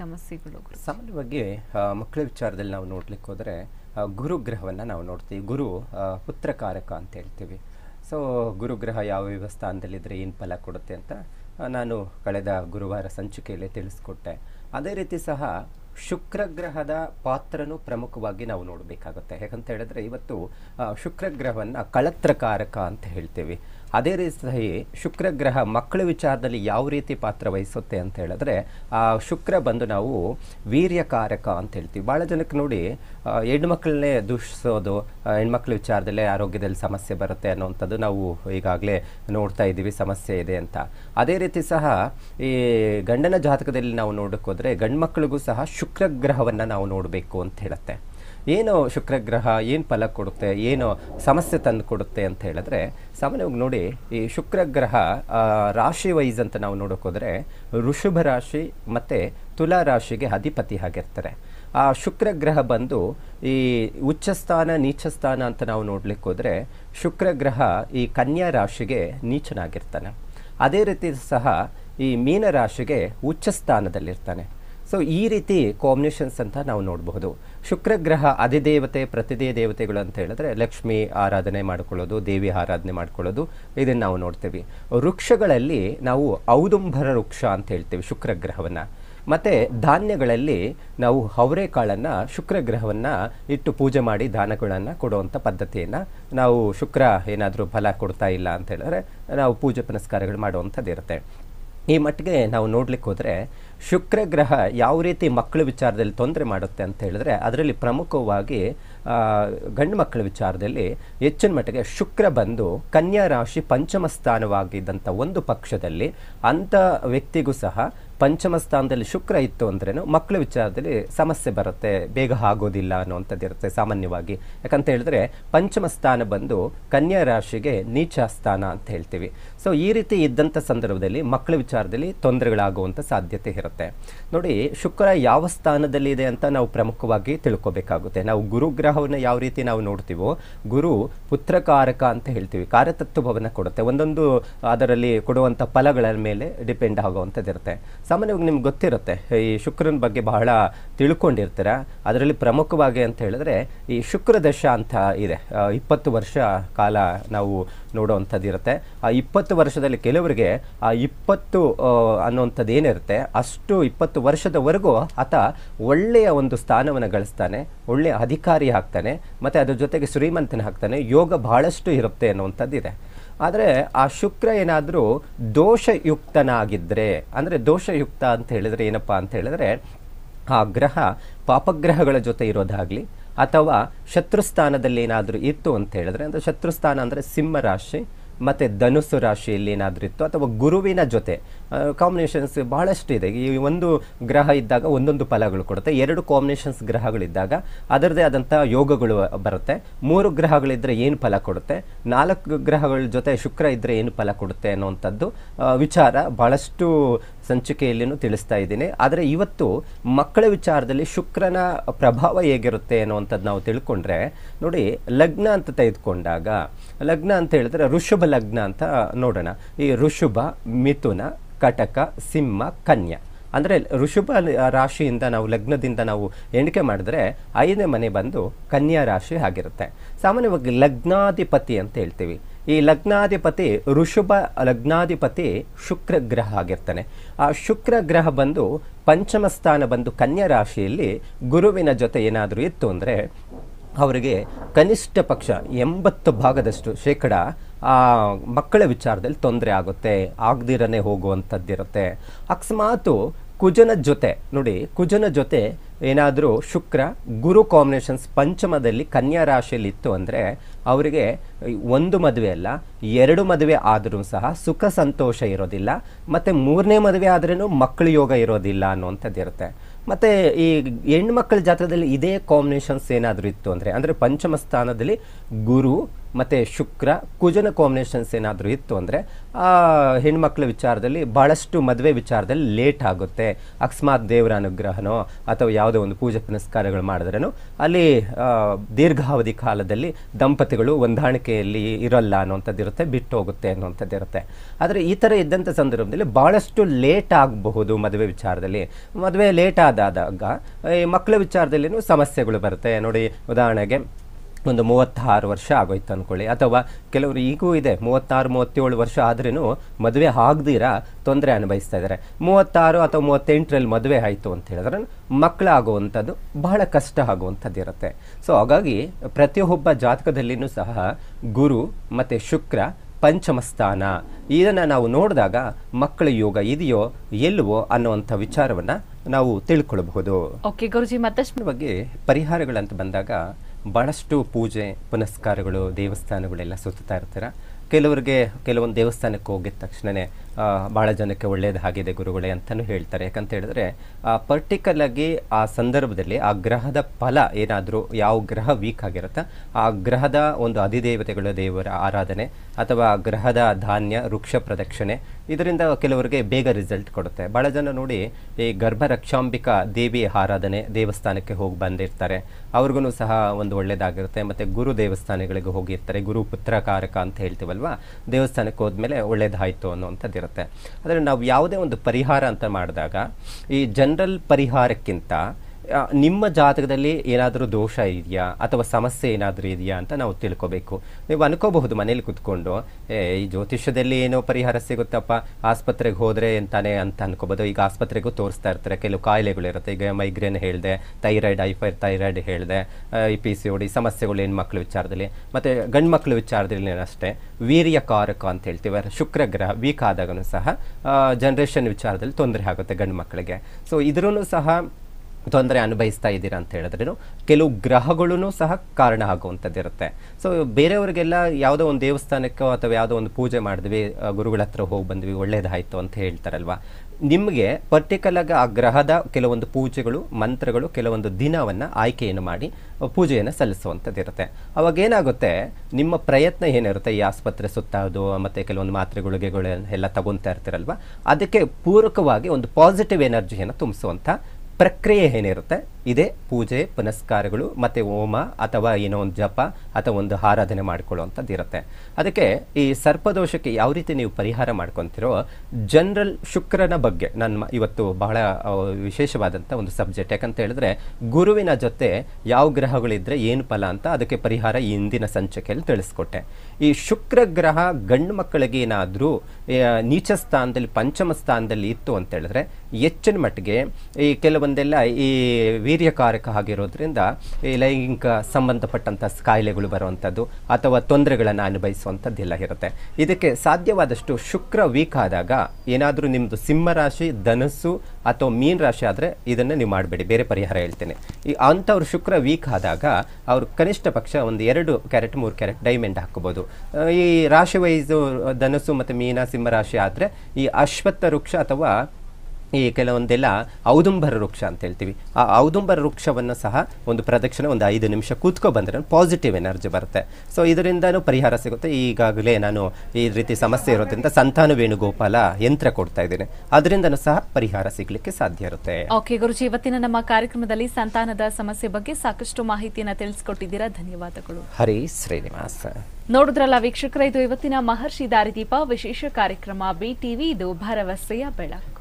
ಸಮಸ್ಯೆಗಳು ಸಾಮಾನ್ಯವಾಗಿ ಮಕ್ಕಳ ವಿಚಾರದಲ್ಲಿ ನಾವು ನೋಡ್ಲಿಕ್ಕೆ ಹೋದರೆ ಗುರುಗ್ರಹವನ್ನು ನಾವು ನೋಡ್ತೀವಿ ಗುರು ಪುತ್ರಕಾರಕ ಅಂತ ಹೇಳ್ತೀವಿ ಸೊ ಗುರುಗ್ರಹ ಯಾವ ಸ್ಥಾನದಲ್ಲಿದ್ದರೆ ಏನು ಫಲ ಕೊಡುತ್ತೆ ಅಂತ ನಾನು ಕಳೆದ ಗುರುವಾರ ಸಂಚಿಕೆಯಲ್ಲಿ ತಿಳಿಸ್ಕೊಟ್ಟೆ ಅದೇ ರೀತಿ ಸಹ ಶುಕ್ರಗ್ರಹದ ಪಾತ್ರನೂ ಪ್ರಮುಖವಾಗಿ ನಾವು ನೋಡಬೇಕಾಗುತ್ತೆ ಯಾಕಂತ ಹೇಳಿದ್ರೆ ಇವತ್ತು ಶುಕ್ರಗ್ರಹವನ್ನು ಕಳತ್ರಕಾರಕ ಅಂತ ಹೇಳ್ತೀವಿ ಅದೇ ರೀತಿ ಶುಕ್ರ ಗ್ರಹ ಮಕ್ಕಳ ವಿಚಾರದಲ್ಲಿ ಯಾವ ರೀತಿ ಪಾತ್ರ ವಹಿಸುತ್ತೆ ಅಂತ ಹೇಳಿದ್ರೆ ಆ ಶುಕ್ರ ಬಂದು ನಾವು ವೀರ್ಯಕಾರಕ ಅಂತ ಹೇಳ್ತೀವಿ ಭಾಳ ಜನಕ್ಕೆ ನೋಡಿ ಹೆಣ್ಮಕ್ಳನ್ನೇ ದೂಷಿಸೋದು ಹೆಣ್ಮಕ್ಳ ವಿಚಾರದಲ್ಲೇ ಆರೋಗ್ಯದಲ್ಲಿ ಸಮಸ್ಯೆ ಬರುತ್ತೆ ಅನ್ನೋವಂಥದ್ದು ನಾವು ಈಗಾಗಲೇ ನೋಡ್ತಾ ಇದ್ದೀವಿ ಸಮಸ್ಯೆ ಇದೆ ಅಂತ ಅದೇ ರೀತಿ ಸಹ ಈ ಗಂಡನ ಜಾತಕದಲ್ಲಿ ನಾವು ನೋಡೋಕ್ಕೋದ್ರೆ ಗಂಡು ಮಕ್ಕಳಿಗೂ ಸಹ ಶುಕ್ರ ನಾವು ನೋಡಬೇಕು ಅಂತ ಹೇಳುತ್ತೆ ಏನು ಶುಕ್ರಗ್ರಹ ಏನು ಫಲ ಕೊಡುತ್ತೆ ಏನು ಸಮಸ್ಯೆ ತಂದು ಕೊಡುತ್ತೆ ಅಂತ ಹೇಳಿದ್ರೆ ಸಾಮಾನ್ಯವಾಗಿ ನೋಡಿ ಈ ಶುಕ್ರಗ್ರಹ ರಾಶಿ ವೈಸ್ ಅಂತ ನಾವು ನೋಡೋಕ್ಕೋದ್ರೆ ಋಷಭ ರಾಶಿ ಮತ್ತು ತುಲಾ ರಾಶಿಗೆ ಅಧಿಪತಿ ಆಗಿರ್ತಾರೆ ಆ ಶುಕ್ರಗ್ರಹ ಬಂದು ಈ ಉಚ್ಚಸ್ಥಾನ ನೀಚಸ್ಥಾನ ಅಂತ ನಾವು ನೋಡ್ಲಿಕ್ಕೆ ಹೋದರೆ ಶುಕ್ರಗ್ರಹ ಈ ಕನ್ಯಾ ರಾಶಿಗೆ ನೀಚನಾಗಿರ್ತಾನೆ ಅದೇ ರೀತಿ ಸಹ ಈ ಮೀನರಾಶಿಗೆ ಉಚ್ಚ ಸ್ಥಾನದಲ್ಲಿರ್ತಾನೆ ಸೊ ಈ ರೀತಿ ಕಾಂಬಿನೇಷನ್ಸ್ ಅಂತ ನಾವು ನೋಡಬಹುದು ಶುಕ್ರಗ್ರಹ ಅಧಿದೇವತೆ ಪ್ರತಿದೇ ದೇವತೆಗಳು ಅಂತ ಹೇಳಿದ್ರೆ ಲಕ್ಷ್ಮಿ ಆರಾಧನೆ ಮಾಡ್ಕೊಳ್ಳೋದು ದೇವಿ ಆರಾಧನೆ ಮಾಡ್ಕೊಳ್ಳೋದು ಇದನ್ನು ನಾವು ನೋಡ್ತೀವಿ ವೃಕ್ಷಗಳಲ್ಲಿ ನಾವು ಔದುಂಬರ ವೃಕ್ಷ ಅಂತ ಹೇಳ್ತೇವೆ ಶುಕ್ರಗ್ರಹವನ್ನು ಮತ್ತು ಧಾನ್ಯಗಳಲ್ಲಿ ನಾವು ಅವರೆಕಾಳನ್ನು ಶುಕ್ರಗ್ರಹವನ್ನು ಇಟ್ಟು ಪೂಜೆ ಮಾಡಿ ದಾನಗಳನ್ನು ಕೊಡುವಂಥ ಪದ್ಧತಿಯನ್ನು ನಾವು ಶುಕ್ರ ಏನಾದರೂ ಫಲ ಕೊಡ್ತಾ ಇಲ್ಲ ಅಂತ ಹೇಳಿದ್ರೆ ನಾವು ಪೂಜೆ ಪುನಸ್ಕಾರಗಳು ಮಾಡುವಂಥದ್ದು ಇರುತ್ತೆ ಈ ಮಟ್ಟಿಗೆ ನಾವು ನೋಡ್ಲಿಕ್ಕೆ ಹೋದರೆ ಶುಕ್ರ ಗ್ರಹ ಯಾವ ರೀತಿ ಮಕ್ಕಳ ವಿಚಾರದಲ್ಲಿ ತೊಂದರೆ ಮಾಡುತ್ತೆ ಅಂತ ಹೇಳಿದ್ರೆ ಅದರಲ್ಲಿ ಪ್ರಮುಖವಾಗಿ ಗಂಡು ಮಕ್ಕಳ ವಿಚಾರದಲ್ಲಿ ಹೆಚ್ಚಿನ ಮಟ್ಟಿಗೆ ಶುಕ್ರ ಬಂದು ಕನ್ಯಾ ರಾಶಿ ಪಂಚಮ ಸ್ಥಾನವಾಗಿದ್ದಂಥ ಒಂದು ಪಕ್ಷದಲ್ಲಿ ಅಂಥ ವ್ಯಕ್ತಿಗೂ ಸಹ ಪಂಚಮ ಸ್ಥಾನದಲ್ಲಿ ಶುಕ್ರ ಇತ್ತು ಅಂದ್ರೆ ಮಕ್ಕಳ ವಿಚಾರದಲ್ಲಿ ಸಮಸ್ಯೆ ಬರುತ್ತೆ ಬೇಗ ಆಗೋದಿಲ್ಲ ಅನ್ನುವಂಥದ್ದು ಇರುತ್ತೆ ಸಾಮಾನ್ಯವಾಗಿ ಯಾಕಂತ ಹೇಳಿದ್ರೆ ಪಂಚಮ ಸ್ಥಾನ ಬಂದು ಕನ್ಯಾ ರಾಶಿಗೆ ನೀಚ ಸ್ಥಾನ ಅಂತ ಹೇಳ್ತೀವಿ ಸೊ ಈ ರೀತಿ ಇದ್ದಂಥ ಸಂದರ್ಭದಲ್ಲಿ ಮಕ್ಕಳ ವಿಚಾರದಲ್ಲಿ ತೊಂದರೆಗಳಾಗುವಂಥ ಸಾಧ್ಯತೆ ಇರುತ್ತೆ ನೋಡಿ ಶುಕ್ರ ಯಾವ ಸ್ಥಾನದಲ್ಲಿ ಇದೆ ಅಂತ ನಾವು ಪ್ರಮುಖವಾಗಿ ತಿಳ್ಕೊಬೇಕಾಗುತ್ತೆ ನಾವು ಗುರುಗ್ರಹವನ್ನು ಯಾವ ರೀತಿ ನಾವು ನೋಡ್ತೀವೋ ಗುರು ಪುತ್ರಕಾರಕ ಅಂತ ಹೇಳ್ತೀವಿ ಕಾರ್ಯತತ್ವವನ್ನು ಕೊಡುತ್ತೆ ಒಂದೊಂದು ಅದರಲ್ಲಿ ಕೊಡುವಂಥ ಫಲಗಳ ಮೇಲೆ ಡಿಪೆಂಡ್ ಆಗುವಂಥದ್ದು ಇರುತ್ತೆ ಸಾಮಾನ್ಯವಾಗಿ ನಿಮ್ಗೆ ಗೊತ್ತಿರುತ್ತೆ ಈ ಶುಕ್ರನ ಬಗ್ಗೆ ಬಹಳ ತಿಳ್ಕೊಂಡಿರ್ತೀರ ಅದರಲ್ಲಿ ಪ್ರಮುಖವಾಗಿ ಅಂತ ಹೇಳಿದ್ರೆ ಈ ಶುಕ್ರ ದಶ ಅಂತ ಇದೆ ಇಪ್ಪತ್ತು ವರ್ಷ ಕಾಲ ನಾವು ನೋಡುವಂಥದ್ದು ಇರುತ್ತೆ ಆ ಇಪ್ಪತ್ತು ವರ್ಷದಲ್ಲಿ ಕೆಲವರಿಗೆ ಆ ಇಪ್ಪತ್ತು ಅನ್ನುವಂಥದ್ದು ಏನಿರುತ್ತೆ ಅಷ್ಟು ಇಪ್ಪತ್ತು ವರ್ಷದವರೆಗೂ ಆತ ಒಳ್ಳೆಯ ಒಂದು ಸ್ಥಾನವನ್ನು ಗಳಿಸ್ತಾನೆ ಒಳ್ಳೆಯ ಅಧಿಕಾರಿ ಹಾಕ್ತಾನೆ ಮತ್ತು ಅದ್ರ ಜೊತೆಗೆ ಶ್ರೀಮಂತನ ಹಾಕ್ತಾನೆ ಯೋಗ ಬಹಳಷ್ಟು ಇರುತ್ತೆ ಅನ್ನುವಂಥದ್ದು ಇದೆ ಆದರೆ ಆ ಶುಕ್ರ ಏನಾದರೂ ದೋಷಯುಕ್ತನಾಗಿದ್ದರೆ ಅಂದರೆ ದೋಷಯುಕ್ತ ಅಂತ ಹೇಳಿದರೆ ಏನಪ್ಪ ಅಂತ ಹೇಳಿದ್ರೆ ಆ ಗ್ರಹ ಪಾಪಗ್ರಹಗಳ ಜೊತೆ ಇರೋದಾಗಲಿ ಅಥವಾ ಶತ್ರುಸ್ಥಾನದಲ್ಲಿ ಏನಾದರೂ ಇತ್ತು ಅಂತ ಹೇಳಿದ್ರೆ ಅಂದರೆ ಶತ್ರುಸ್ಥಾನ ಅಂದರೆ ಸಿಂಹರಾಶಿ ಮತ್ತು ಧನುಸು ರಾಶಿಯಲ್ಲಿ ಏನಾದರೂ ಇತ್ತು ಅಥವಾ ಗುರುವಿನ ಜೊತೆ ಕಾಂಬಿನೇಷನ್ಸ್ ಬಹಳಷ್ಟು ಇದೆ ಈ ಒಂದು ಗ್ರಹ ಇದ್ದಾಗ ಒಂದೊಂದು ಫಲಗಳು ಕೊಡುತ್ತೆ ಎರಡು ಕಾಂಬಿನೇಷನ್ಸ್ ಗ್ರಹಗಳಿದ್ದಾಗ ಅದರದೇ ಆದಂಥ ಯೋಗಗಳು ಬರುತ್ತೆ ಮೂರು ಗ್ರಹಗಳಿದ್ದರೆ ಏನು ಫಲ ಕೊಡುತ್ತೆ ನಾಲ್ಕು ಗ್ರಹಗಳ ಜೊತೆ ಶುಕ್ರ ಇದ್ದರೆ ಏನು ಫಲ ಕೊಡುತ್ತೆ ಅನ್ನೋವಂಥದ್ದು ವಿಚಾರ ಭಾಳಷ್ಟು ಸಂಚಿಕೆಯಲ್ಲಿನೂ ತಿಳಿಸ್ತಾ ಇದ್ದೀನಿ ಆದರೆ ಇವತ್ತು ಮಕ್ಕಳ ವಿಚಾರದಲ್ಲಿ ಶುಕ್ರನ ಪ್ರಭಾವ ಹೇಗಿರುತ್ತೆ ಅನ್ನುವಂಥದ್ದು ನಾವು ತಿಳ್ಕೊಂಡ್ರೆ ನೋಡಿ ಲಗ್ನ ಅಂತ ತೆಗೆದುಕೊಂಡಾಗ ಲಗ್ನ ಅಂತ ಹೇಳಿದ್ರೆ ಋಷಭ ಲಗ್ನ ಅಂತ ನೋಡೋಣ ಈ ಋಷಭ ಮಿಥುನ ಕಟಕ ಸಿಂಹ ಕನ್ಯಾ ಅಂದರೆ ಋಷಭ ರಾಶಿಯಿಂದ ನಾವು ಲಗ್ನದಿಂದ ನಾವು ಎಣಿಕೆ ಮಾಡಿದ್ರೆ ಐದನೇ ಮನೆ ಬಂದು ಕನ್ಯಾ ರಾಶಿ ಆಗಿರುತ್ತೆ ಸಾಮಾನ್ಯವಾಗಿ ಲಗ್ನಾಧಿಪತಿ ಅಂತ ಹೇಳ್ತೀವಿ ಈ ಲಗ್ನಾಧಿಪತಿ ಋಷಭ ಲಗ್ನಾಧಿಪತಿ ಶುಕ್ರ ಗ್ರಹ ಆಗಿರ್ತಾನೆ ಆ ಶುಕ್ರ ಗ್ರಹ ಬಂದು ಪಂಚಮ ಸ್ಥಾನ ಬಂದು ಕನ್ಯಾ ರಾಶಿಯಲ್ಲಿ ಗುರುವಿನ ಜೊತೆ ಏನಾದರೂ ಇತ್ತು ಅಂದರೆ ಅವರಿಗೆ ಕನಿಷ್ಠ ಪಕ್ಷ ಎಂಬತ್ತು ಭಾಗದಷ್ಟು ಶೇಕಡ ಆ ಮಕ್ಕಳ ವಿಚಾರದಲ್ಲಿ ತೊಂದರೆ ಆಗುತ್ತೆ ಆಗದಿರನೇ ಹೋಗುವಂಥದ್ದಿರುತ್ತೆ ಅಕಸ್ಮಾತು ಕುಜನ ಜೊತೆ ನೋಡಿ ಕುಜನ ಜೊತೆ ಏನಾದರೂ ಶುಕ್ರ ಗುರು ಕಾಂಬಿನೇಷನ್ಸ್ ಪಂಚಮದಲ್ಲಿ ಕನ್ಯಾ ಇತ್ತು ಅಂದರೆ ಅವರಿಗೆ ಒಂದು ಮದುವೆ ಅಲ್ಲ ಎರಡು ಮದುವೆ ಆದರೂ ಸಹ ಸುಖ ಸಂತೋಷ ಇರೋದಿಲ್ಲ ಮತ್ತು ಮೂರನೇ ಮದುವೆ ಆದ್ರೂ ಮಕ್ಕಳ ಯೋಗ ಇರೋದಿಲ್ಲ ಅನ್ನೋಂಥದ್ದು ಇರುತ್ತೆ ಮತ್ತು ಈ ಹೆಣ್ಮಕ್ಳ ಜಾತಕದಲ್ಲಿ ಇದೇ ಕಾಂಬಿನೇಷನ್ಸ್ ಏನಾದರೂ ಇತ್ತು ಅಂದರೆ ಅಂದರೆ ಪಂಚಮ ಸ್ಥಾನದಲ್ಲಿ ಗುರು ಮತ್ತು ಶುಕ್ರ ಕುಜನ ಕಾಂಬಿನೇಷನ್ಸ್ ಏನಾದರೂ ಇತ್ತು ಅಂದರೆ ಆ ಹೆಣ್ಮಕ್ಳ ವಿಚಾರದಲ್ಲಿ ಭಾಳಷ್ಟು ಮದುವೆ ವಿಚಾರದಲ್ಲಿ ಲೇಟ್ ಆಗುತ್ತೆ ಅಕಸ್ಮಾತ್ ದೇವರ ಅನುಗ್ರಹನೋ ಅಥವಾ ಯಾವುದೋ ಒಂದು ಪೂಜೆ ಪುನಸ್ಕಾರಗಳು ಮಾಡಿದ್ರೂ ಅಲ್ಲಿ ದೀರ್ಘಾವಧಿ ಕಾಲದಲ್ಲಿ ದಂಪತಿಗಳು ಹೊಂದಾಣಿಕೆಯಲ್ಲಿ ಇರಲ್ಲ ಅನ್ನೋಂಥದ್ದು ಇರುತ್ತೆ ಬಿಟ್ಟು ಹೋಗುತ್ತೆ ಅನ್ನೋಂಥದ್ದಿರುತ್ತೆ ಆದರೆ ಈ ಥರ ಇದ್ದಂಥ ಸಂದರ್ಭದಲ್ಲಿ ಭಾಳಷ್ಟು ಲೇಟ್ ಆಗಬಹುದು ಮದುವೆ ವಿಚಾರದಲ್ಲಿ ಮದುವೆ ಲೇಟ್ ಆದಾಗ ಮಕ್ಕಳ ವಿಚಾರದಲ್ಲಿನೂ ಸಮಸ್ಯೆಗಳು ಬರುತ್ತೆ ನೋಡಿ ಉದಾಹರಣೆಗೆ ಒಂದು ಮೂವತ್ತಾರು ವರ್ಷ ಆಗೋಯ್ತು ಅಂದ್ಕೊಳ್ಳಿ ಅಥವಾ ಕೆಲವರು ಈಗೂ ಇದೆ ಮೂವತ್ತಾರು ಮೂವತ್ತೇಳು ವರ್ಷ ಆದ್ರೂ ಮದುವೆ ಆಗ್ದಿರಾ ತೊಂದರೆ ಅನುಭವಿಸ್ತಾ ಇದ್ದಾರೆ ಮೂವತ್ತಾರು ಅಥವಾ ಮೂವತ್ತೆಂಟರಲ್ಲಿ ಮದುವೆ ಆಯಿತು ಅಂತ ಹೇಳಿದ್ರೆ ಮಕ್ಕಳಾಗುವಂಥದ್ದು ಬಹಳ ಕಷ್ಟ ಆಗುವಂಥದ್ದು ಇರುತ್ತೆ ಸೊ ಹಾಗಾಗಿ ಪ್ರತಿಯೊಬ್ಬ ಜಾತಕದಲ್ಲಿನೂ ಸಹ ಗುರು ಮತ್ತು ಶುಕ್ರ ಪಂಚಮಸ್ಥಾನ ಇದನ್ನು ನಾವು ನೋಡಿದಾಗ ಮಕ್ಕಳ ಯೋಗ ಇದೆಯೋ ಎಲ್ಲವೋ ಅನ್ನುವಂಥ ವಿಚಾರವನ್ನು ನಾವು ತಿಳ್ಕೊಳ್ಬಹುದು ಓಕೆ ಗುರುಜಿ ಮತ್ತಷ್ಟು ಬಗ್ಗೆ ಪರಿಹಾರಗಳಂತ ಬಂದಾಗ ಭಾಳಷ್ಟು ಪೂಜೆ ಪುನಸ್ಕಾರಗಳು ದೇವಸ್ಥಾನಗಳೆಲ್ಲ ಸುತ್ತಾ ಇರ್ತಾರೆ ಕೆಲವರಿಗೆ ಕೆಲವೊಂದು ದೇವಸ್ಥಾನಕ್ಕೆ ಹೋಗಿದ ತಕ್ಷಣವೇ ಭಾಳ ಜನಕ್ಕೆ ಒಳ್ಳೆಯದು ಆಗಿದೆ ಗುರುಗಳೇ ಅಂತಲೂ ಹೇಳ್ತಾರೆ ಯಾಕಂತ ಹೇಳಿದ್ರೆ ಆಗಿ ಆ ಸಂದರ್ಭದಲ್ಲಿ ಆ ಗ್ರಹದ ಫಲ ಏನಾದರೂ ಯಾವ ಗ್ರಹ ವೀಕ್ ಆಗಿರುತ್ತೋ ಆ ಗ್ರಹದ ಒಂದು ಅಧಿದೇವತೆಗಳ ದೇವರ ಆರಾಧನೆ ಅಥವಾ ಗ್ರಹದ ಧಾನ್ಯ ವೃಕ್ಷ ಪ್ರದಕ್ಷಿಣೆ ಇದರಿಂದ ಕೆಲವರಿಗೆ ಬೇಗ ರಿಸಲ್ಟ್ ಕೊಡುತ್ತೆ ಬಹಳ ಜನ ನೋಡಿ ಈ ಗರ್ಭರಕ್ಷಾಂಬಿಕಾ ದೇವಿ ಆರಾಧನೆ ದೇವಸ್ಥಾನಕ್ಕೆ ಹೋಗಿ ಬಂದಿರ್ತಾರೆ ಅವ್ರಿಗೂ ಸಹ ಒಂದು ಒಳ್ಳೆಯದಾಗಿರುತ್ತೆ ಮತ್ತು ಗುರು ದೇವಸ್ಥಾನಗಳಿಗೆ ಹೋಗಿರ್ತಾರೆ ಗುರು ಪುತ್ರಕಾರಕ ಅಂತ ಹೇಳ್ತೀವಲ್ವ ದೇವಸ್ಥಾನಕ್ಕೆ ಹೋದ್ಮೇಲೆ ಒಳ್ಳೇದಾಯಿತು ಅನ್ನೋವಂಥದ್ದು ಇರುತ್ತೆ ಆದರೆ ನಾವು ಯಾವುದೇ ಒಂದು ಪರಿಹಾರ ಅಂತ ಮಾಡಿದಾಗ ಈ ಜನರಲ್ ಪರಿಹಾರಕ್ಕಿಂತ ನಿಮ್ಮ ಜಾತಕದಲ್ಲಿ ಏನಾದರೂ ದೋಷ ಇದೆಯಾ ಅಥವಾ ಸಮಸ್ಯೆ ಏನಾದರೂ ಇದೆಯಾ ಅಂತ ನಾವು ತಿಳ್ಕೋಬೇಕು ನೀವು ಅನ್ಕೋಬಹುದು ಮನೇಲಿ ಕುತ್ಕೊಂಡು ಈ ಜ್ಯೋತಿಷ್ಯದಲ್ಲಿ ಏನೋ ಪರಿಹಾರ ಸಿಗುತ್ತಪ್ಪ ಆಸ್ಪತ್ರೆಗೆ ಹೋದರೆ ಅಂತಾನೆ ಅಂತ ಅನ್ಕೋಬೋದು ಈಗ ಆಸ್ಪತ್ರೆಗೂ ತೋರಿಸ್ತಾ ಇರ್ತಾರೆ ಕೆಲವು ಕಾಯಿಲೆಗಳಿರುತ್ತೆ ಈಗ ಮೈಗ್ರೇನ್ ಹೇಳಿದೆ ಥೈರಾಯ್ಡ್ ಐಫೈಡ್ ಥೈರಾಯ್ಡ್ ಹೇಳಿದೆ ಈ ಪಿ ಸಿ ಓಡಿ ಸಮಸ್ಯೆಗಳು ಹೆಣ್ಮಕ್ಳು ವಿಚಾರದಲ್ಲಿ ಮತ್ತು ಗಂಡು ಮಕ್ಕಳು ವಿಚಾರದಲ್ಲಿ ಅಷ್ಟೇ ವೀರ್ಯ ಕಾರಕ ಅಂತ ಹೇಳ್ತೀವಿ ಶುಕ್ರಗ್ರಹ ವೀಕ್ ಆದಾಗನೂ ಸಹ ಜನ್ರೇಷನ್ ವಿಚಾರದಲ್ಲಿ ತೊಂದರೆ ಆಗುತ್ತೆ ಗಂಡು ಮಕ್ಕಳಿಗೆ ಸೊ ಇದ್ರೂ ಸಹ ತೊಂದರೆ ಅನುಭವಿಸ್ತಾ ಇದ್ದೀರಾ ಅಂತ ಹೇಳಿದ್ರೂ ಕೆಲವು ಗ್ರಹಗಳೂ ಸಹ ಕಾರಣ ಆಗುವಂಥದ್ದಿರುತ್ತೆ ಸೊ ಬೇರೆಯವರಿಗೆಲ್ಲ ಯಾವುದೋ ಒಂದು ದೇವಸ್ಥಾನಕ್ಕೋ ಅಥವಾ ಯಾವುದೋ ಒಂದು ಪೂಜೆ ಮಾಡಿದ್ವಿ ಗುರುಗಳ ಹತ್ರ ಹೋಗಿ ಬಂದ್ವಿ ಒಳ್ಳೇದಾಯಿತು ಅಂತ ಹೇಳ್ತಾರಲ್ವ ನಿಮಗೆ ಪರ್ಟಿಕ್ಯುಲರ್ ಆಗಿ ಆ ಗ್ರಹದ ಕೆಲವೊಂದು ಪೂಜೆಗಳು ಮಂತ್ರಗಳು ಕೆಲವೊಂದು ದಿನವನ್ನು ಆಯ್ಕೆಯನ್ನು ಮಾಡಿ ಪೂಜೆಯನ್ನು ಸಲ್ಲಿಸುವಂಥದ್ದಿರುತ್ತೆ ಅವಾಗ ಏನಾಗುತ್ತೆ ನಿಮ್ಮ ಪ್ರಯತ್ನ ಏನಿರುತ್ತೆ ಈ ಆಸ್ಪತ್ರೆ ಅದು ಮತ್ತು ಕೆಲವೊಂದು ಮಾತ್ರೆ ಎಲ್ಲ ತಗೊತಾ ಇರ್ತೀರಲ್ವ ಅದಕ್ಕೆ ಪೂರಕವಾಗಿ ಒಂದು ಪಾಸಿಟಿವ್ ಎನರ್ಜಿಯನ್ನು ತುಂಬಿಸುವಂಥ ಪ್ರಕ್ರಿಯೆ ಏನಿರುತ್ತೆ ಇದೇ ಪೂಜೆ ಪುನಸ್ಕಾರಗಳು ಮತ್ತು ಹೋಮ ಅಥವಾ ಏನೋ ಒಂದು ಜಪ ಅಥವಾ ಒಂದು ಆರಾಧನೆ ಮಾಡಿಕೊಳ್ಳುವಂಥದ್ದು ಇರುತ್ತೆ ಅದಕ್ಕೆ ಈ ಸರ್ಪದೋಷಕ್ಕೆ ಯಾವ ರೀತಿ ನೀವು ಪರಿಹಾರ ಮಾಡ್ಕೊತಿರೋ ಜನರಲ್ ಶುಕ್ರನ ಬಗ್ಗೆ ನನ್ನ ಇವತ್ತು ಬಹಳ ವಿಶೇಷವಾದಂಥ ಒಂದು ಸಬ್ಜೆಕ್ಟ್ ಯಾಕಂತ ಹೇಳಿದ್ರೆ ಗುರುವಿನ ಜೊತೆ ಯಾವ ಗ್ರಹಗಳಿದ್ರೆ ಏನು ಫಲ ಅಂತ ಅದಕ್ಕೆ ಪರಿಹಾರ ಈ ಹಿಂದಿನ ಸಂಚಿಕೆಯಲ್ಲಿ ತಿಳಿಸ್ಕೊಟ್ಟೆ ಈ ಶುಕ್ರ ಗ್ರಹ ಗಂಡು ಮಕ್ಕಳಿಗೆ ಏನಾದರೂ ನೀಚ ಸ್ಥಾನದಲ್ಲಿ ಪಂಚಮ ಸ್ಥಾನದಲ್ಲಿ ಇತ್ತು ಅಂತ ಹೇಳಿದ್ರೆ ಹೆಚ್ಚಿನ ಮಟ್ಟಿಗೆ ಈ ಕೆಲವೊಂದೆಲ್ಲ ಈ ವೀರ್ಯಕಾರಕ ಆಗಿರೋದ್ರಿಂದ ಈ ಲೈಂಗಿಕ ಸಂಬಂಧಪಟ್ಟಂಥ ಕಾಯಿಲೆಗಳು ಬರುವಂಥದ್ದು ಅಥವಾ ತೊಂದರೆಗಳನ್ನು ಅನುಭವಿಸುವಂಥದ್ದೆಲ್ಲ ಇರುತ್ತೆ ಇದಕ್ಕೆ ಸಾಧ್ಯವಾದಷ್ಟು ಶುಕ್ರ ವೀಕ್ ಆದಾಗ ಏನಾದರೂ ನಿಮ್ಮದು ಸಿಂಹರಾಶಿ ಧನಸ್ಸು ಅಥವಾ ಮೀನ್ ರಾಶಿ ಆದರೆ ಇದನ್ನು ನೀವು ಮಾಡಬೇಡಿ ಬೇರೆ ಪರಿಹಾರ ಹೇಳ್ತೇನೆ ಈ ಅಂಥವ್ರು ಶುಕ್ರ ವೀಕ್ ಆದಾಗ ಅವರು ಕನಿಷ್ಠ ಪಕ್ಷ ಒಂದು ಎರಡು ಕ್ಯಾರೆಟ್ ಮೂರು ಕ್ಯಾರೆಟ್ ಡೈಮಂಡ್ ಹಾಕ್ಕೋಬೋದು ಈ ರಾಶಿ ವೈಸು ಧನಸ್ಸು ಮತ್ತು ಮೀನ ಸಿಂಹರಾಶಿ ಆದರೆ ಈ ಅಶ್ವತ್ಥ ವೃಕ್ಷ ಅಥವಾ ಈ ಕೆಲವೊಂದೆಲ್ಲ ಔದುಂಬರ ವೃಕ್ಷ ಅಂತ ಹೇಳ್ತೀವಿ ಆ ಔದುಂಬರ ವೃಕ್ಷವನ್ನು ಸಹ ಒಂದು ಪ್ರದಕ್ಷಿಣೆ ಒಂದು ಐದು ನಿಮಿಷ ಕೂತ್ಕೊ ಬಂದರೆ ಪಾಸಿಟಿವ್ ಎನರ್ಜಿ ಬರುತ್ತೆ ಸೊ ಇದರಿಂದನೂ ಪರಿಹಾರ ಸಿಗುತ್ತೆ ಈಗಾಗಲೇ ನಾನು ಈ ರೀತಿ ಸಮಸ್ಯೆ ಇರೋದ್ರಿಂದ ಸಂತಾನ ವೇಣುಗೋಪಾಲ ಯಂತ್ರ ಕೊಡ್ತಾ ಇದ್ದೇನೆ ಅದರಿಂದನೂ ಸಹ ಪರಿಹಾರ ಸಿಗಲಿಕ್ಕೆ ಸಾಧ್ಯ ಇರುತ್ತೆ ಓಕೆ ಗುರುಜಿ ಇವತ್ತಿನ ನಮ್ಮ ಕಾರ್ಯಕ್ರಮದಲ್ಲಿ ಸಂತಾನದ ಸಮಸ್ಯೆ ಬಗ್ಗೆ ಸಾಕಷ್ಟು ಮಾಹಿತಿಯನ್ನು ತಿಳಿಸಿಕೊಟ್ಟಿದ್ದೀರಾ ಧನ್ಯವಾದಗಳು ಹರಿ ಶ್ರೀನಿವಾಸ ನೋಡಿದ್ರಲ್ಲ ವೀಕ್ಷಕರ ಇದು ಇವತ್ತಿನ ಮಹರ್ಷಿ ದಾರಿದೀಪ ವಿಶೇಷ ಕಾರ್ಯಕ್ರಮ ಬಿ ಟಿವಿ ಇದು ಭರವಸೆಯ ಬೆಳಕು